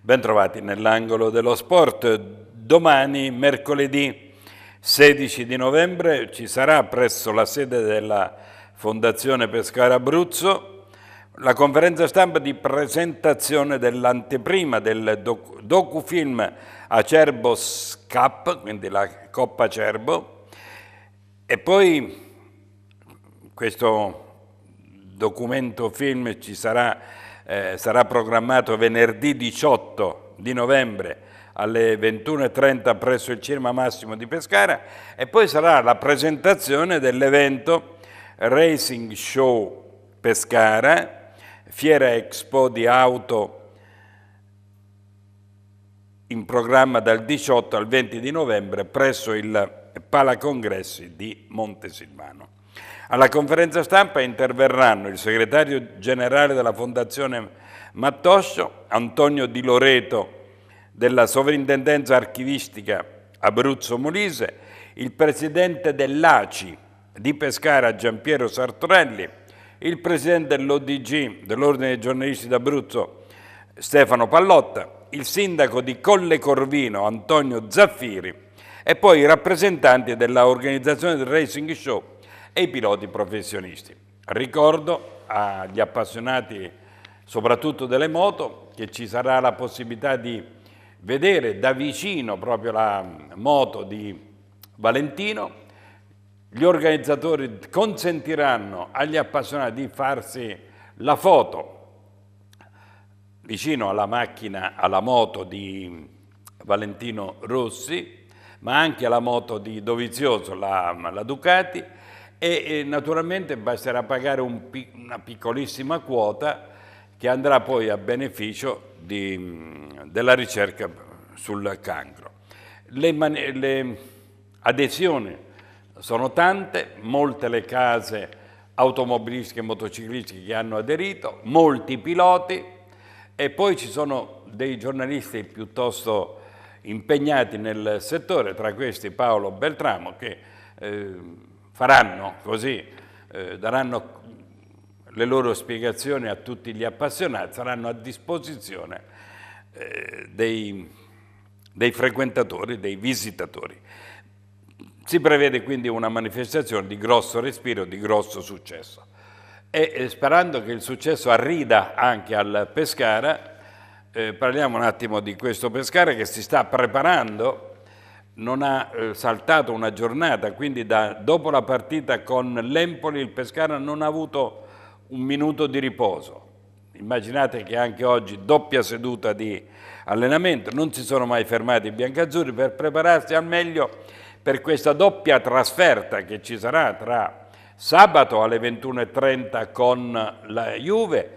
Bentrovati nell'angolo dello sport. Domani, mercoledì 16 di novembre, ci sarà presso la sede della Fondazione Pescara Abruzzo la conferenza stampa di presentazione dell'anteprima del docufilm Acerbo Cup, quindi la Coppa Acerbo, e poi questo documento film ci sarà, eh, sarà programmato venerdì 18 di novembre alle 21.30 presso il Cinema Massimo di Pescara e poi sarà la presentazione dell'evento Racing Show Pescara fiera Expo di auto in programma dal 18 al 20 di novembre presso il Palacongressi di Montesilvano. Alla conferenza stampa interverranno il segretario generale della Fondazione Mattoscio, Antonio Di Loreto della Sovrintendenza Archivistica Abruzzo Molise, il presidente dell'ACI di Pescara Giampiero Sartorelli, il presidente dell'ODG, dell'Ordine dei giornalisti d'Abruzzo, Stefano Pallotta, il sindaco di Colle Corvino, Antonio Zaffiri, e poi i rappresentanti dell'organizzazione del Racing Show e i piloti professionisti. Ricordo agli appassionati soprattutto delle moto che ci sarà la possibilità di vedere da vicino proprio la moto di Valentino gli organizzatori consentiranno agli appassionati di farsi la foto vicino alla macchina, alla moto di Valentino Rossi, ma anche alla moto di Dovizioso, la, la Ducati, e, e, naturalmente basterà pagare un, una piccolissima quota che andrà poi a beneficio di, della ricerca sul cancro. Le, le adesioni sono tante, molte le case automobilistiche e motociclistiche che hanno aderito, molti piloti e poi ci sono dei giornalisti piuttosto impegnati nel settore, tra questi Paolo Beltramo, che eh, faranno così, eh, daranno le loro spiegazioni a tutti gli appassionati, saranno a disposizione eh, dei, dei frequentatori, dei visitatori. Si prevede quindi una manifestazione di grosso respiro, di grosso successo. E eh, sperando che il successo arrida anche al Pescara, eh, parliamo un attimo di questo Pescara che si sta preparando, non ha eh, saltato una giornata, quindi da, dopo la partita con l'Empoli il Pescara non ha avuto un minuto di riposo. Immaginate che anche oggi doppia seduta di allenamento, non si sono mai fermati i biancazzurri per prepararsi al meglio per questa doppia trasferta che ci sarà tra sabato alle 21.30 con la Juve,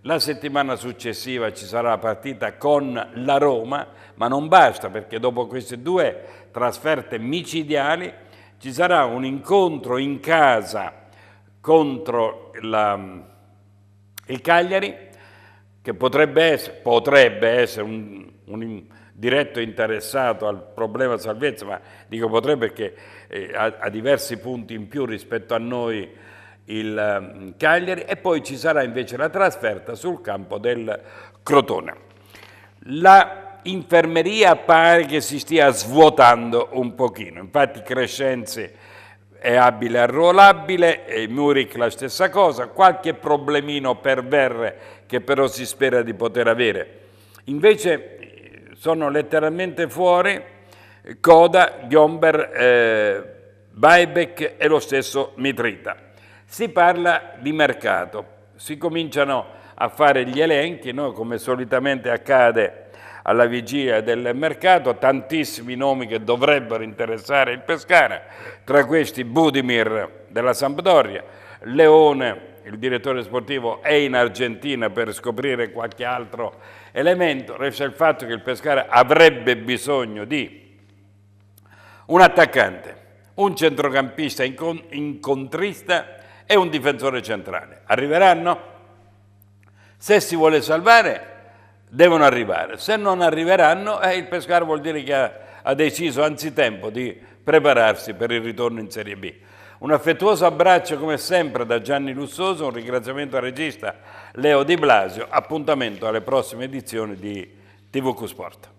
la settimana successiva ci sarà la partita con la Roma, ma non basta perché dopo queste due trasferte micidiali ci sarà un incontro in casa contro la, il Cagliari che potrebbe essere, potrebbe essere un, un diretto interessato al problema salvezza, ma dico potrebbe perché eh, ha, ha, diversi punti in più rispetto a noi il um, Cagliari e poi ci sarà invece la trasferta sul campo del Crotone. La infermeria pare che si stia svuotando un pochino, infatti Crescenzi è abile e arruolabile, e Muric la stessa cosa, qualche problemino per Verre che però si spera di poter avere. Invece sono letteralmente fuori Coda, Gomber, eh, Baibec e lo stesso Mitrita. Si parla di mercato, si cominciano a fare gli elenchi, no? come solitamente accade alla vigilia del mercato, tantissimi nomi che dovrebbero interessare il Pescara, tra questi Budimir della Sampdoria, Leone il direttore sportivo è in Argentina per scoprire qualche altro elemento, resta il fatto che il Pescara avrebbe bisogno di un attaccante, un centrocampista incontrista e un difensore centrale. Arriveranno? Se si vuole salvare devono arrivare, se non arriveranno eh, il Pescara vuol dire che ha, ha deciso anzitempo di prepararsi per il ritorno in Serie B. Un affettuoso abbraccio come sempre da Gianni Lussoso, un ringraziamento al regista Leo Di Blasio, appuntamento alle prossime edizioni di TV Q Sport.